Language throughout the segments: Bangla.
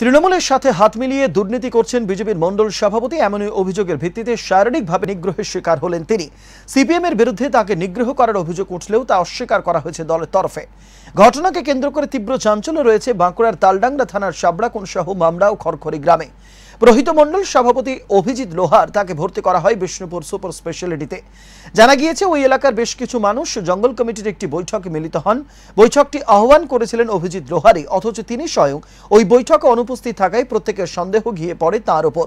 তৃণমূলের সাথে হাত মিলিয়ে দুর্নীতি করছেন বিজেপির মণ্ডল সভাপতি এমনই অভিযোগের ভিত্তিতে শারীরিকভাবে নিগ্রহের শিকার হলেন তিনি সিপিএম এর বিরুদ্ধে তাকে নিগ্রহ করার অভিযোগ উঠলেও তা অস্বীকার করা হয়েছে দলের তরফে ঘটনাকে কেন্দ্র করে তীব্র চাঞ্চল্য রয়েছে বাঁকুড়ার তালডাংরা থানার সাবড়াকুন সহ মামলা ও খড়খড়ি গ্রামে রোহিত সভাপতি অভিজিৎ লোহার তাকে ভর্তি করা হয় বিষ্ণুপুর সুপার স্পেশালিটিতে জানা গিয়েছে ওই এলাকার বেশ কিছু মানুষ জঙ্গল কমিটির একটি বৈঠকে মিলিত হন বৈঠকটি আহ্বান করেছিলেন অভিজিৎ লোহারি অথচ তিনি স্বয়ং ওই বৈঠকে অনুপস্থিত থাকায় প্রত্যেকের সন্দেহ গিয়ে পড়ে তার ওপর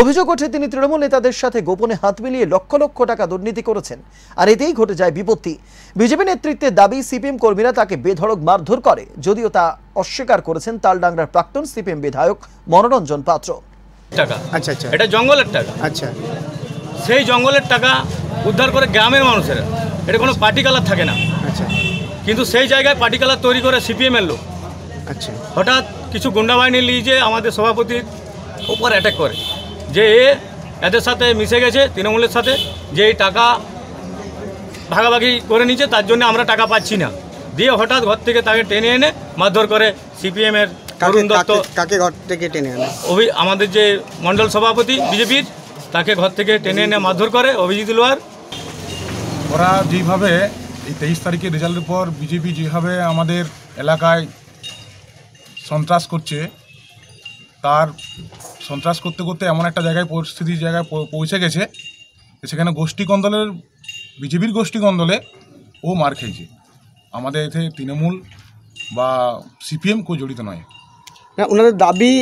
অভিযোগ ওঠে তিনি তৃণমূল নেতাদের সাথে গোপনে হাত মিলিয়ে লক্ষ লক্ষ টাকা দুর্নীতি করেছেন আর এতেই ঘটে যায় বিপত্তি বিজেপি নেতৃত্বের দাবি সিপিএম কর্মীরা তাকে বেধড়ক মারধর করে যদিও তা অস্বীকার করেছেন তালডাংরার প্রাক্তন সিপিএম বিধায়ক মনোরঞ্জন পাত্র টাকা আচ্ছা আচ্ছা এটা জঙ্গলের টাকা আচ্ছা সেই জঙ্গলের টাকা উদ্ধার করে গ্রামের মানুষেরা এটা কোনো পার্টি কালার থাকে না আচ্ছা কিন্তু সেই জায়গায় পার্টি কালার তৈরি করে সিপিএমের লোক আচ্ছা হঠাৎ কিছু গুন্ডা বাহিনী লিজে আমাদের সভাপতির উপর অ্যাটাক করে যে এ এদের সাথে মিশে গেছে তৃণমূলের সাথে যে এই টাকা ভাগাভাগি করে নিচ্ছে তার জন্য আমরা টাকা পাচ্ছি না দিয়ে হঠাৎ ঘর থেকে তাকে টেনে এনে মারধর করে সিপিএমের তরুণ দত্ত তাকে ঘর থেকে টেনে আনে অভি আমাদের যে মণ্ডল সভাপতি বিজেপির তাকে ঘর থেকে টেনে এনে মারধর করে অভিজিৎ লোয়ার ওরা যেইভাবে এই তেইশ তারিখের রেজাল্টের পর বিজেপি যেভাবে আমাদের এলাকায় সন্ত্রাস করছে তার সন্ত্রাস করতে করতে এমন একটা জায়গায় পরিস্থিতি জায়গায় পৌঁছে গেছে সেখানে গোষ্ঠী কন্দলের বিজেপির গোষ্ঠী কন্দলে ও মার খেয়েছে আমাদের এতে তৃণমূল বা সিপিএম কেউ জড়িত নয় না ওনাদের দাবি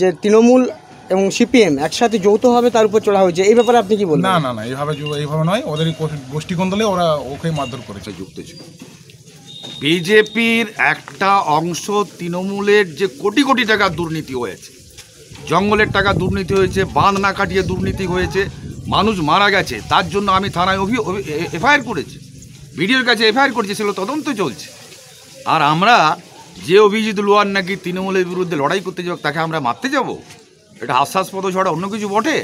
যে তৃণমূল এবং সিপিএম একসাথে যৌথভাবে তার উপর চড়া হয়েছে এই ব্যাপারে আপনি কি বলেন না না না এইভাবে এইভাবে নয় ওদের গোষ্ঠী কোন্দলে ওরা ওকে মারধর করেছে যুক্ত ছিল বিজেপির একটা অংশ তৃণমূলের যে কোটি কোটি টাকা দুর্নীতি হয়েছে জঙ্গলের টাকা দুর্নীতি হয়েছে বাঁধ না কাটিয়ে দুর্নীতি হয়েছে মানুষ মারা গেছে তার জন্য আমি থানায় অভি এফআইআর করেছি বিডিওর কাছে এফআইআর করেছি সেগুলো তদন্ত চলছে আর আমরা যে অভিজিৎ লোয়ার নাকি তৃণমূলের বিরুদ্ধে লড়াই করতে যাবে তাকে আমরা মারতে যাব এটা আশ্বাসপদ ছাড়া অন্য কিছু বটে